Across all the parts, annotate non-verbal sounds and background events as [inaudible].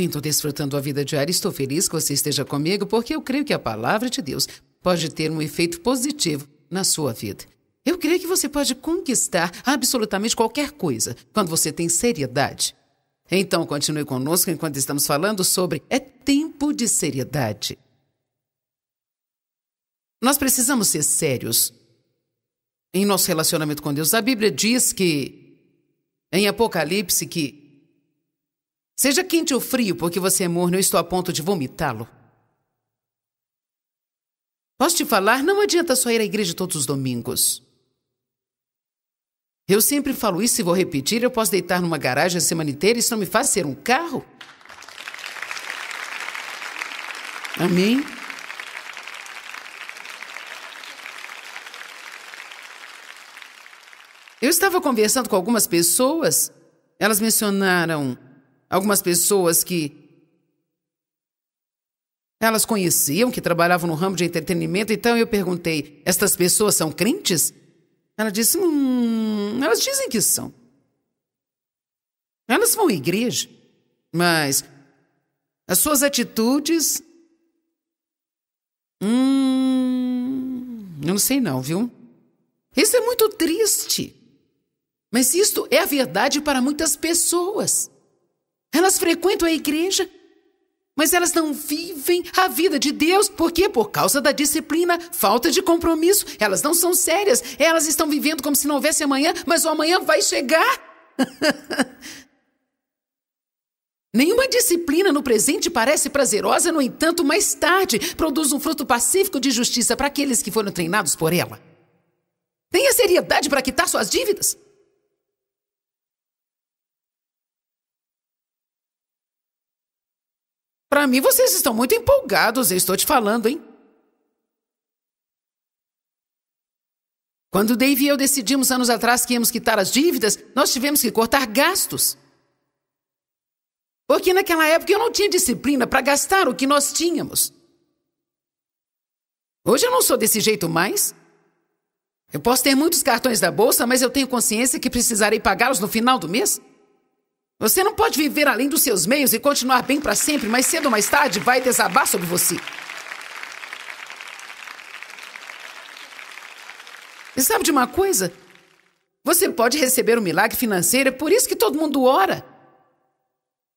bem-vindo ao Desfrutando a Vida Diária. Estou feliz que você esteja comigo porque eu creio que a palavra de Deus pode ter um efeito positivo na sua vida. Eu creio que você pode conquistar absolutamente qualquer coisa quando você tem seriedade. Então, continue conosco enquanto estamos falando sobre é tempo de seriedade. Nós precisamos ser sérios em nosso relacionamento com Deus. A Bíblia diz que em Apocalipse que Seja quente ou frio, porque você é morno, eu estou a ponto de vomitá-lo. Posso te falar? Não adianta só ir à igreja todos os domingos. Eu sempre falo isso e vou repetir. Eu posso deitar numa garagem a semana inteira e isso não me faz ser um carro? Amém? Eu estava conversando com algumas pessoas. Elas mencionaram algumas pessoas que elas conheciam que trabalhavam no ramo de entretenimento, então eu perguntei: estas pessoas são crentes? Ela disse: hum, elas dizem que são. Elas vão à igreja, mas as suas atitudes. Hum, eu não sei não, viu? Isso é muito triste. Mas isto é a verdade para muitas pessoas. Elas frequentam a igreja, mas elas não vivem a vida de Deus. Por quê? Por causa da disciplina, falta de compromisso. Elas não são sérias. Elas estão vivendo como se não houvesse amanhã, mas o amanhã vai chegar. [laughs] Nenhuma disciplina no presente parece prazerosa, no entanto, mais tarde produz um fruto pacífico de justiça para aqueles que foram treinados por ela. Tenha seriedade para quitar suas dívidas. Para mim, vocês estão muito empolgados, eu estou te falando, hein? Quando Dave e eu decidimos anos atrás que íamos quitar as dívidas, nós tivemos que cortar gastos. Porque naquela época eu não tinha disciplina para gastar o que nós tínhamos. Hoje eu não sou desse jeito mais. Eu posso ter muitos cartões da bolsa, mas eu tenho consciência que precisarei pagá-los no final do mês. Você não pode viver além dos seus meios e continuar bem para sempre, mas cedo ou mais tarde vai desabar sobre você. E sabe de uma coisa? Você pode receber um milagre financeiro, é por isso que todo mundo ora.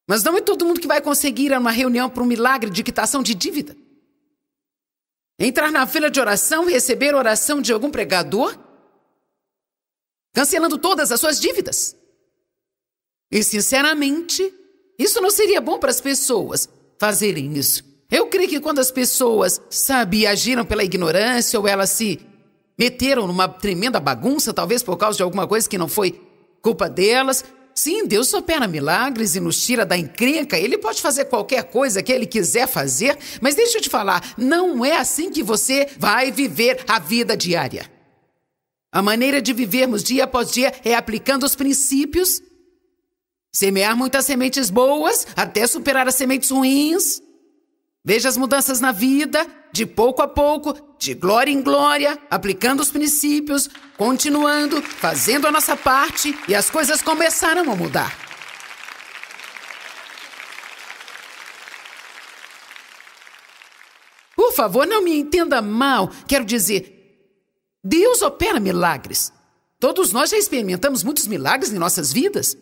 Mas não é todo mundo que vai conseguir ir a uma reunião para um milagre de quitação de dívida. Entrar na fila de oração e receber oração de algum pregador, cancelando todas as suas dívidas. E, sinceramente, isso não seria bom para as pessoas fazerem isso. Eu creio que quando as pessoas, sabe, agiram pela ignorância ou elas se meteram numa tremenda bagunça, talvez por causa de alguma coisa que não foi culpa delas. Sim, Deus opera milagres e nos tira da encrenca. Ele pode fazer qualquer coisa que ele quiser fazer, mas deixa eu te falar, não é assim que você vai viver a vida diária. A maneira de vivermos dia após dia é aplicando os princípios Semear muitas sementes boas até superar as sementes ruins. Veja as mudanças na vida, de pouco a pouco, de glória em glória, aplicando os princípios, continuando, fazendo a nossa parte e as coisas começaram a mudar. Por favor, não me entenda mal. Quero dizer, Deus opera milagres. Todos nós já experimentamos muitos milagres em nossas vidas.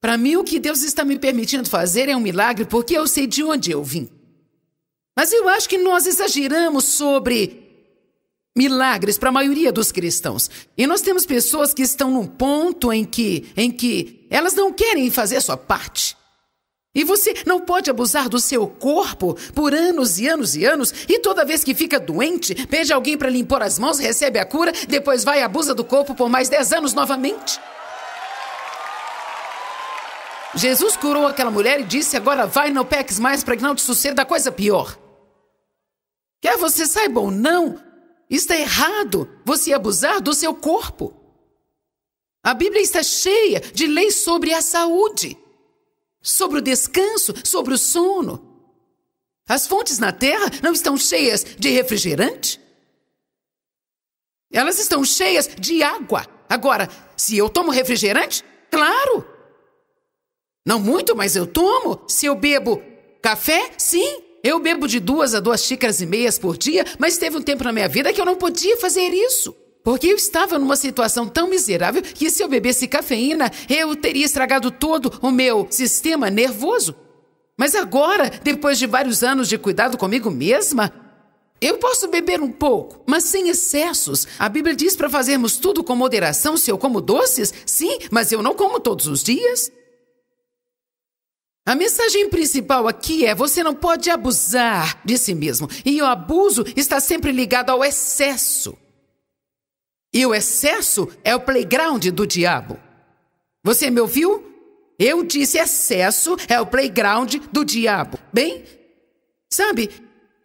Para mim, o que Deus está me permitindo fazer é um milagre porque eu sei de onde eu vim. Mas eu acho que nós exageramos sobre milagres para a maioria dos cristãos. E nós temos pessoas que estão num ponto em que, em que elas não querem fazer a sua parte. E você não pode abusar do seu corpo por anos e anos e anos, e toda vez que fica doente, pede alguém para limpar as mãos, recebe a cura, depois vai e abusa do corpo por mais 10 anos novamente. Jesus curou aquela mulher e disse: Agora vai, não peques mais para que não te suceda coisa pior. Quer você saiba ou não, está errado você abusar do seu corpo. A Bíblia está cheia de leis sobre a saúde, sobre o descanso, sobre o sono. As fontes na terra não estão cheias de refrigerante? Elas estão cheias de água. Agora, se eu tomo refrigerante, claro, não muito, mas eu tomo. Se eu bebo café, sim. Eu bebo de duas a duas xícaras e meias por dia, mas teve um tempo na minha vida que eu não podia fazer isso. Porque eu estava numa situação tão miserável que se eu bebesse cafeína, eu teria estragado todo o meu sistema nervoso. Mas agora, depois de vários anos de cuidado comigo mesma, eu posso beber um pouco, mas sem excessos. A Bíblia diz para fazermos tudo com moderação se eu como doces? Sim, mas eu não como todos os dias. A mensagem principal aqui é: você não pode abusar de si mesmo. E o abuso está sempre ligado ao excesso. E o excesso é o playground do diabo. Você me ouviu? Eu disse excesso é o playground do diabo. Bem, sabe,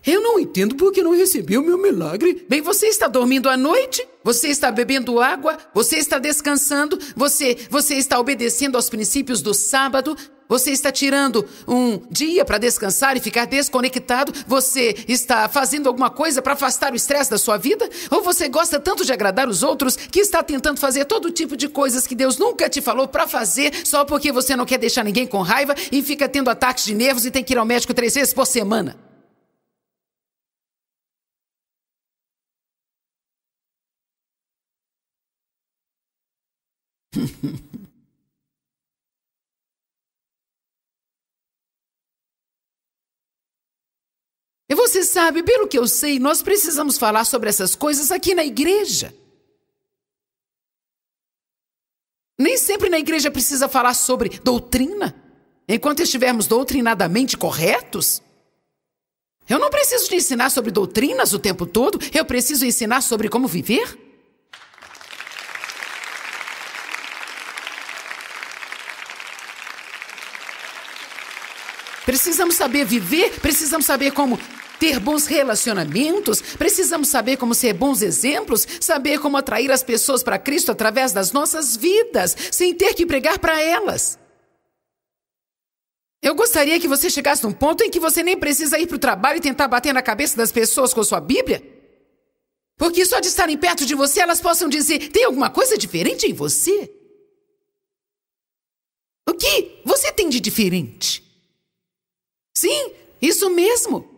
eu não entendo porque não recebi o meu milagre. Bem, você está dormindo à noite? Você está bebendo água? Você está descansando? Você, você está obedecendo aos princípios do sábado? Você está tirando um dia para descansar e ficar desconectado? Você está fazendo alguma coisa para afastar o estresse da sua vida? Ou você gosta tanto de agradar os outros que está tentando fazer todo tipo de coisas que Deus nunca te falou para fazer só porque você não quer deixar ninguém com raiva e fica tendo ataques de nervos e tem que ir ao médico três vezes por semana? Você sabe, pelo que eu sei, nós precisamos falar sobre essas coisas aqui na igreja. Nem sempre na igreja precisa falar sobre doutrina, enquanto estivermos doutrinadamente corretos. Eu não preciso te ensinar sobre doutrinas o tempo todo, eu preciso ensinar sobre como viver. Precisamos saber viver, precisamos saber como ter bons relacionamentos, precisamos saber como ser bons exemplos, saber como atrair as pessoas para Cristo através das nossas vidas, sem ter que pregar para elas. Eu gostaria que você chegasse num ponto em que você nem precisa ir para o trabalho e tentar bater na cabeça das pessoas com sua Bíblia. Porque só de estarem perto de você, elas possam dizer: tem alguma coisa diferente em você? O que você tem de diferente? Sim, isso mesmo.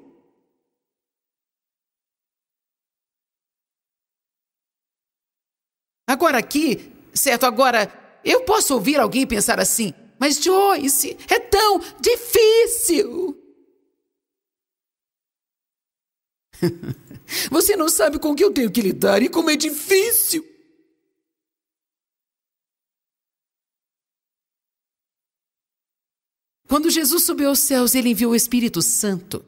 Agora aqui, certo, agora eu posso ouvir alguém pensar assim, mas Joyce, é tão difícil. [laughs] Você não sabe com o que eu tenho que lidar e como é difícil. Quando Jesus subiu aos céus, ele enviou o Espírito Santo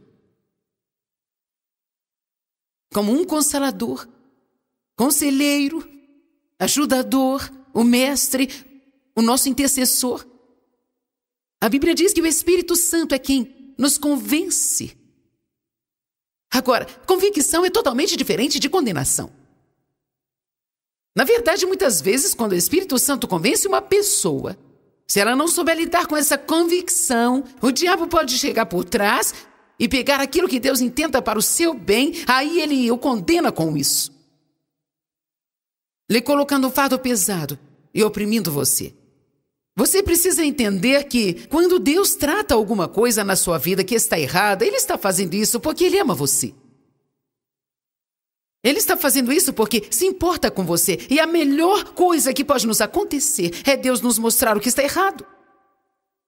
como um consolador, conselheiro, ajudador, o mestre, o nosso intercessor. A Bíblia diz que o Espírito Santo é quem nos convence. Agora, convicção é totalmente diferente de condenação. Na verdade, muitas vezes, quando o Espírito Santo convence uma pessoa, se ela não souber lidar com essa convicção, o diabo pode chegar por trás e pegar aquilo que Deus intenta para o seu bem, aí ele o condena com isso lhe colocando um fardo pesado e oprimindo você. Você precisa entender que, quando Deus trata alguma coisa na sua vida que está errada, Ele está fazendo isso porque Ele ama você. Ele está fazendo isso porque se importa com você e a melhor coisa que pode nos acontecer é Deus nos mostrar o que está errado.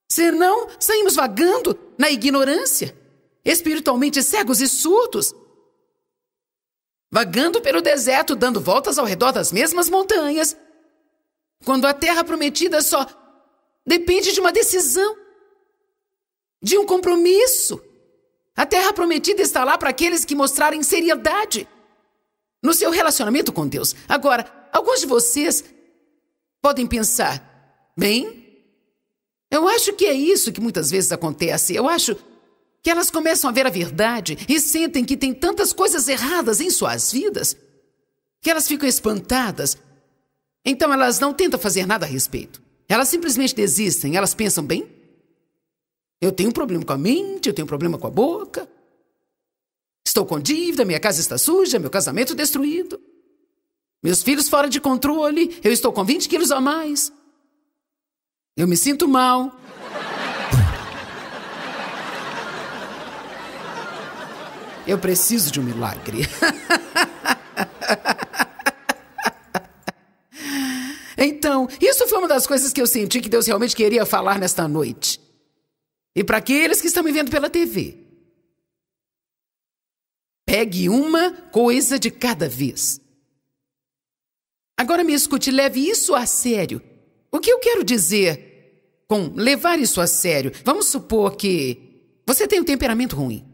Senão, saímos vagando na ignorância, espiritualmente cegos e surdos, vagando pelo deserto, dando voltas ao redor das mesmas montanhas, quando a terra prometida só depende de uma decisão, de um compromisso. A terra prometida está lá para aqueles que mostrarem seriedade no seu relacionamento com Deus. Agora, alguns de vocês podem pensar: bem, eu acho que é isso que muitas vezes acontece. Eu acho que elas começam a ver a verdade e sentem que tem tantas coisas erradas em suas vidas que elas ficam espantadas. Então elas não tentam fazer nada a respeito. Elas simplesmente desistem. Elas pensam bem. Eu tenho um problema com a mente, eu tenho um problema com a boca. Estou com dívida, minha casa está suja, meu casamento destruído. Meus filhos fora de controle, eu estou com 20 quilos a mais. Eu me sinto mal. Eu preciso de um milagre. [laughs] então, isso foi uma das coisas que eu senti que Deus realmente queria falar nesta noite. E para aqueles que estão me vendo pela TV, pegue uma coisa de cada vez. Agora me escute, leve isso a sério. O que eu quero dizer com levar isso a sério? Vamos supor que você tem um temperamento ruim.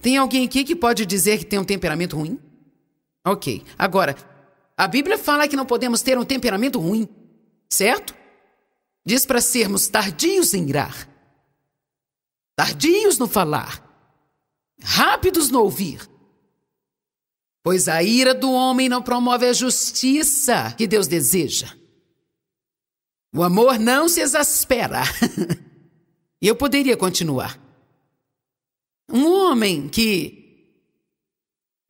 Tem alguém aqui que pode dizer que tem um temperamento ruim? Ok, agora, a Bíblia fala que não podemos ter um temperamento ruim, certo? Diz para sermos tardios em irar, tardios no falar, rápidos no ouvir. Pois a ira do homem não promove a justiça que Deus deseja. O amor não se exaspera. [laughs] E eu poderia continuar. Um homem que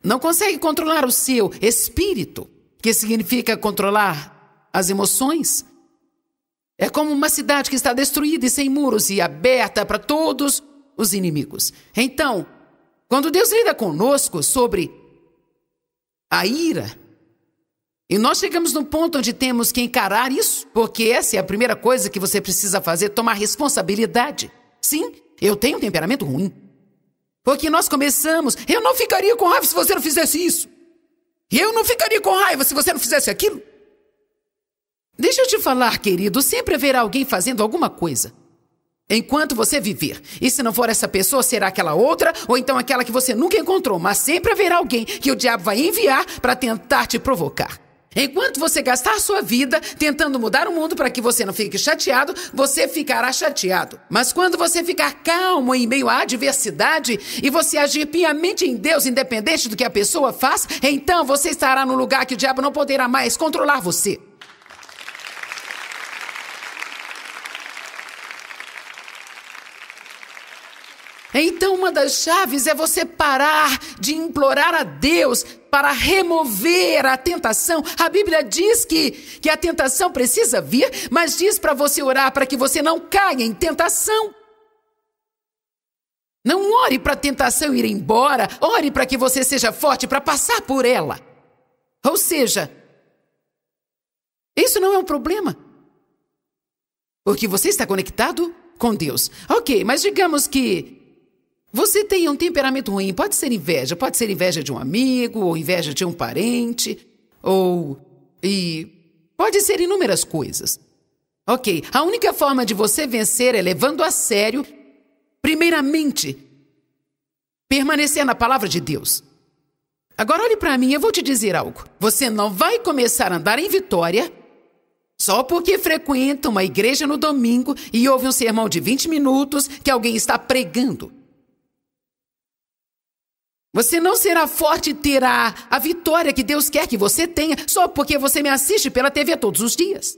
não consegue controlar o seu espírito, que significa controlar as emoções, é como uma cidade que está destruída e sem muros e aberta para todos os inimigos. Então, quando Deus lida conosco sobre a ira, e nós chegamos num ponto onde temos que encarar isso, porque essa é a primeira coisa que você precisa fazer: tomar responsabilidade. Sim, eu tenho um temperamento ruim. Foi que nós começamos. Eu não ficaria com raiva se você não fizesse isso. Eu não ficaria com raiva se você não fizesse aquilo. Deixa eu te falar, querido, sempre haverá alguém fazendo alguma coisa. Enquanto você viver. E se não for essa pessoa, será aquela outra, ou então aquela que você nunca encontrou, mas sempre haverá alguém que o diabo vai enviar para tentar te provocar. Enquanto você gastar sua vida tentando mudar o mundo para que você não fique chateado, você ficará chateado. Mas quando você ficar calmo em meio à adversidade e você agir piamente em Deus, independente do que a pessoa faz, então você estará no lugar que o diabo não poderá mais controlar você. Então, uma das chaves é você parar de implorar a Deus para remover a tentação. A Bíblia diz que, que a tentação precisa vir, mas diz para você orar para que você não caia em tentação. Não ore para a tentação ir embora, ore para que você seja forte para passar por ela. Ou seja, isso não é um problema. Porque você está conectado com Deus. Ok, mas digamos que você tem um temperamento ruim, pode ser inveja, pode ser inveja de um amigo, ou inveja de um parente, ou. e. pode ser inúmeras coisas. Ok, a única forma de você vencer é levando a sério, primeiramente, permanecer na palavra de Deus. Agora olhe para mim, eu vou te dizer algo. Você não vai começar a andar em vitória só porque frequenta uma igreja no domingo e ouve um sermão de 20 minutos que alguém está pregando. Você não será forte e terá a vitória que Deus quer que você tenha só porque você me assiste pela TV todos os dias.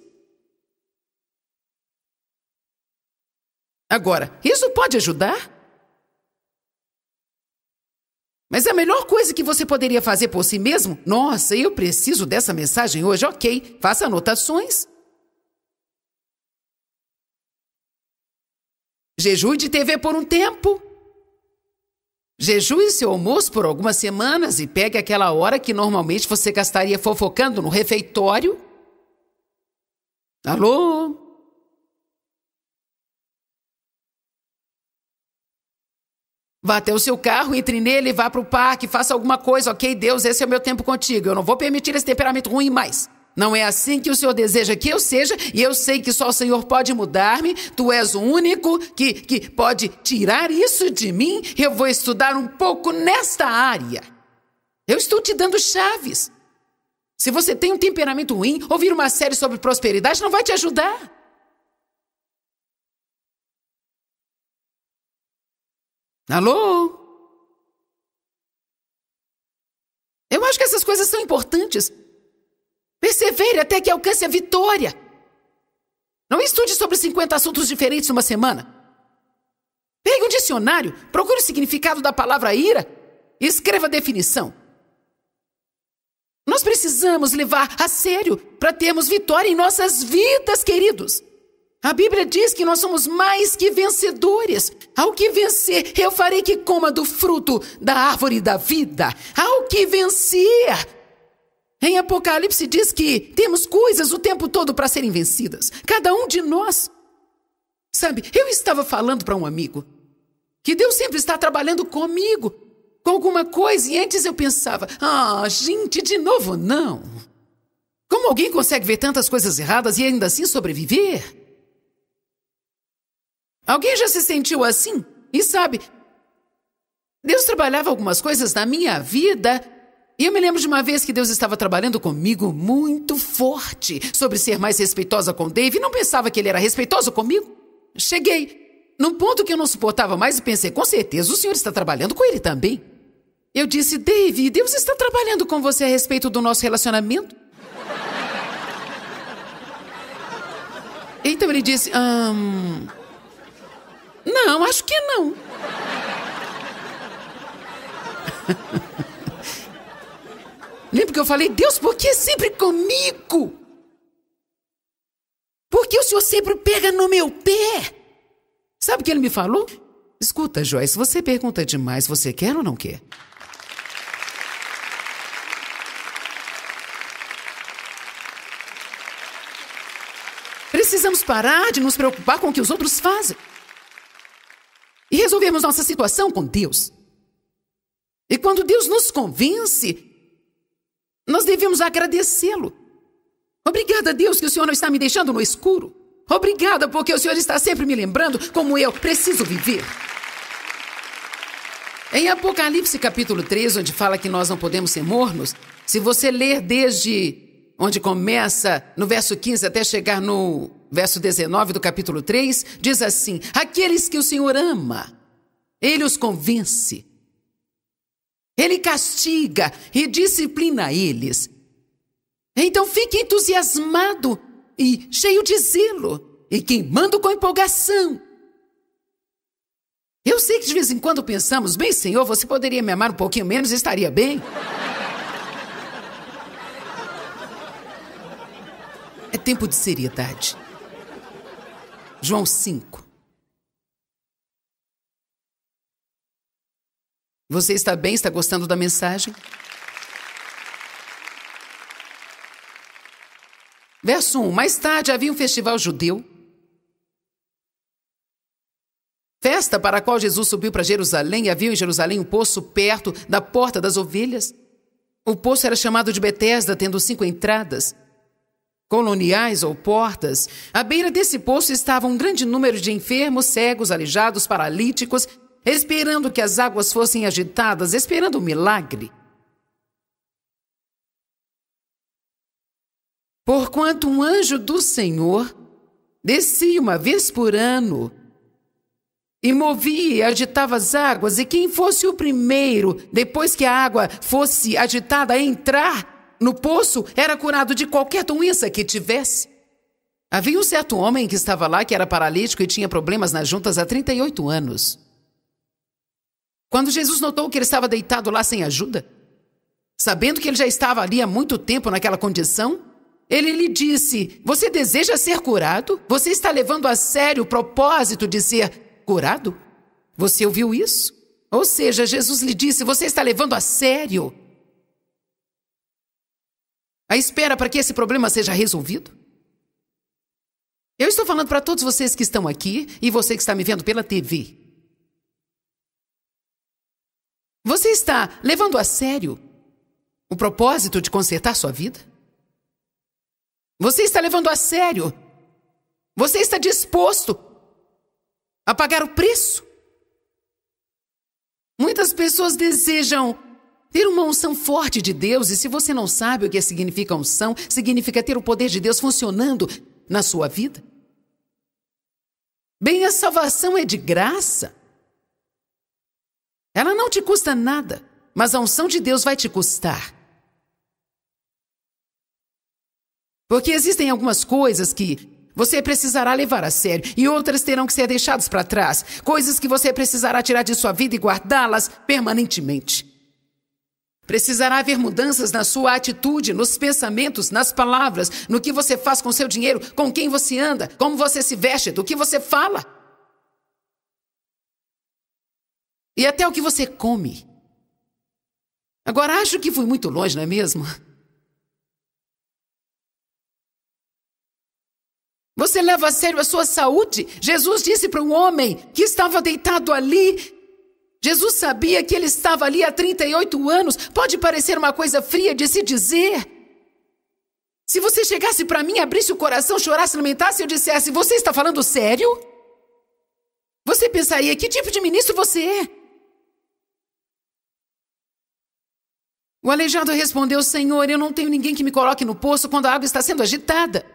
Agora, isso pode ajudar? Mas a melhor coisa que você poderia fazer por si mesmo? Nossa, eu preciso dessa mensagem hoje, ok. Faça anotações. Jejue de TV por um tempo. Jejue seu almoço por algumas semanas e pegue aquela hora que normalmente você gastaria fofocando no refeitório. Alô? Vá até o seu carro, entre nele, vá para o parque, faça alguma coisa, ok? Deus, esse é o meu tempo contigo. Eu não vou permitir esse temperamento ruim mais. Não é assim que o Senhor deseja que eu seja, e eu sei que só o Senhor pode mudar-me. Tu és o único que, que pode tirar isso de mim. Eu vou estudar um pouco nesta área. Eu estou te dando chaves. Se você tem um temperamento ruim, ouvir uma série sobre prosperidade não vai te ajudar. Alô? Eu acho que essas coisas são importantes. Persevere até que alcance a vitória. Não estude sobre 50 assuntos diferentes numa semana. Pegue um dicionário, procure o significado da palavra ira e escreva a definição. Nós precisamos levar a sério para termos vitória em nossas vidas, queridos. A Bíblia diz que nós somos mais que vencedores. Ao que vencer, eu farei que coma do fruto da árvore da vida. Ao que vencer, em Apocalipse diz que temos coisas o tempo todo para serem vencidas, cada um de nós. Sabe, eu estava falando para um amigo que Deus sempre está trabalhando comigo com alguma coisa e antes eu pensava: "Ah, gente, de novo não". Como alguém consegue ver tantas coisas erradas e ainda assim sobreviver? Alguém já se sentiu assim? E sabe, Deus trabalhava algumas coisas na minha vida e eu me lembro de uma vez que Deus estava trabalhando comigo muito forte sobre ser mais respeitosa com Dave e não pensava que ele era respeitoso comigo. Cheguei num ponto que eu não suportava mais e pensei: com certeza o senhor está trabalhando com ele também. Eu disse: Dave, Deus está trabalhando com você a respeito do nosso relacionamento? Então ele disse: hum, Não, acho que não. [laughs] Lembra que eu falei, Deus, por que sempre comigo? Por que o senhor sempre pega no meu pé? Sabe o que ele me falou? Escuta, Joyce, você pergunta demais, você quer ou não quer? Precisamos parar de nos preocupar com o que os outros fazem e resolvermos nossa situação com Deus. E quando Deus nos convence nós devemos agradecê-lo. Obrigada, Deus, que o Senhor não está me deixando no escuro. Obrigada, porque o Senhor está sempre me lembrando como eu preciso viver. Em Apocalipse capítulo 3, onde fala que nós não podemos ser mornos, se você ler desde onde começa no verso 15 até chegar no verso 19 do capítulo 3, diz assim: Aqueles que o Senhor ama, ele os convence ele castiga e disciplina eles. Então fique entusiasmado e cheio de zelo e queimando com empolgação. Eu sei que de vez em quando pensamos, bem, senhor, você poderia me amar um pouquinho menos e estaria bem. É tempo de seriedade. João 5. Você está bem? Está gostando da mensagem? Verso 1: Mais tarde havia um festival judeu. Festa para a qual Jesus subiu para Jerusalém e havia em Jerusalém um poço perto da porta das ovelhas. O poço era chamado de Betesda, tendo cinco entradas, coloniais ou portas. À beira desse poço estava um grande número de enfermos, cegos, aleijados, paralíticos esperando que as águas fossem agitadas, esperando o um milagre. Porquanto um anjo do Senhor descia uma vez por ano e movia e agitava as águas, e quem fosse o primeiro, depois que a água fosse agitada, a entrar no poço, era curado de qualquer doença que tivesse. Havia um certo homem que estava lá que era paralítico e tinha problemas nas juntas há 38 anos. Quando Jesus notou que ele estava deitado lá sem ajuda, sabendo que ele já estava ali há muito tempo naquela condição, ele lhe disse: Você deseja ser curado? Você está levando a sério o propósito de ser curado? Você ouviu isso? Ou seja, Jesus lhe disse: Você está levando a sério a espera para que esse problema seja resolvido? Eu estou falando para todos vocês que estão aqui e você que está me vendo pela TV. Você está levando a sério o propósito de consertar sua vida? Você está levando a sério? Você está disposto a pagar o preço? Muitas pessoas desejam ter uma unção forte de Deus, e se você não sabe o que significa unção, significa ter o poder de Deus funcionando na sua vida. Bem, a salvação é de graça. Ela não te custa nada, mas a unção de Deus vai te custar. Porque existem algumas coisas que você precisará levar a sério e outras terão que ser deixadas para trás, coisas que você precisará tirar de sua vida e guardá-las permanentemente. Precisará haver mudanças na sua atitude, nos pensamentos, nas palavras, no que você faz com seu dinheiro, com quem você anda, como você se veste, do que você fala. E até o que você come. Agora acho que fui muito longe, não é mesmo? Você leva a sério a sua saúde? Jesus disse para um homem que estava deitado ali. Jesus sabia que ele estava ali há 38 anos. Pode parecer uma coisa fria de se dizer. Se você chegasse para mim, abrisse o coração, chorasse, lamentasse, eu dissesse: Você está falando sério? Você pensaria: Que tipo de ministro você é? O aleijado respondeu: Senhor, eu não tenho ninguém que me coloque no poço quando a água está sendo agitada.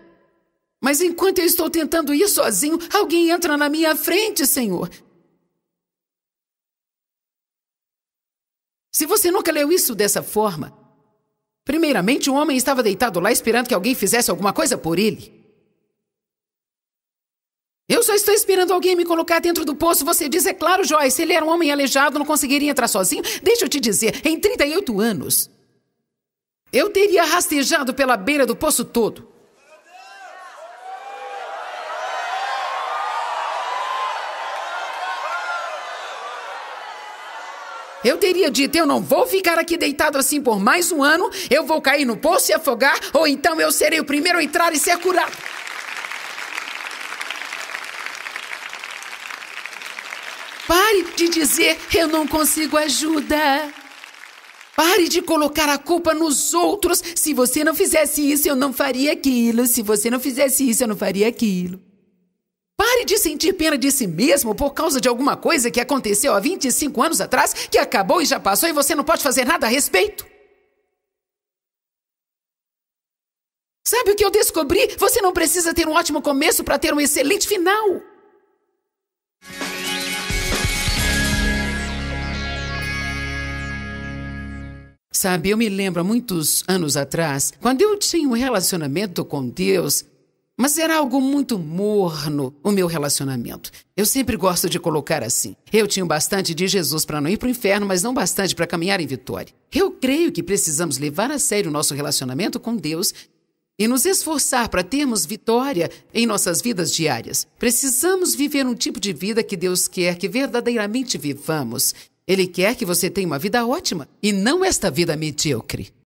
Mas enquanto eu estou tentando ir sozinho, alguém entra na minha frente, Senhor. Se você nunca leu isso dessa forma, primeiramente o homem estava deitado lá esperando que alguém fizesse alguma coisa por ele. Eu só estou esperando alguém me colocar dentro do poço. Você diz, é claro, Joyce, ele era um homem aleijado, não conseguiria entrar sozinho. Deixa eu te dizer, em 38 anos, eu teria rastejado pela beira do poço todo. Eu teria dito: eu não vou ficar aqui deitado assim por mais um ano, eu vou cair no poço e afogar, ou então eu serei o primeiro a entrar e ser curado. de dizer eu não consigo ajuda. Pare de colocar a culpa nos outros. Se você não fizesse isso, eu não faria aquilo. Se você não fizesse isso, eu não faria aquilo. Pare de sentir pena de si mesmo por causa de alguma coisa que aconteceu há 25 anos atrás, que acabou e já passou e você não pode fazer nada a respeito. Sabe o que eu descobri? Você não precisa ter um ótimo começo para ter um excelente final. Sabe, eu me lembro há muitos anos atrás, quando eu tinha um relacionamento com Deus, mas era algo muito morno o meu relacionamento. Eu sempre gosto de colocar assim. Eu tinha bastante de Jesus para não ir para o inferno, mas não bastante para caminhar em vitória. Eu creio que precisamos levar a sério o nosso relacionamento com Deus e nos esforçar para termos vitória em nossas vidas diárias. Precisamos viver um tipo de vida que Deus quer que verdadeiramente vivamos. Ele quer que você tenha uma vida ótima e não esta vida medíocre.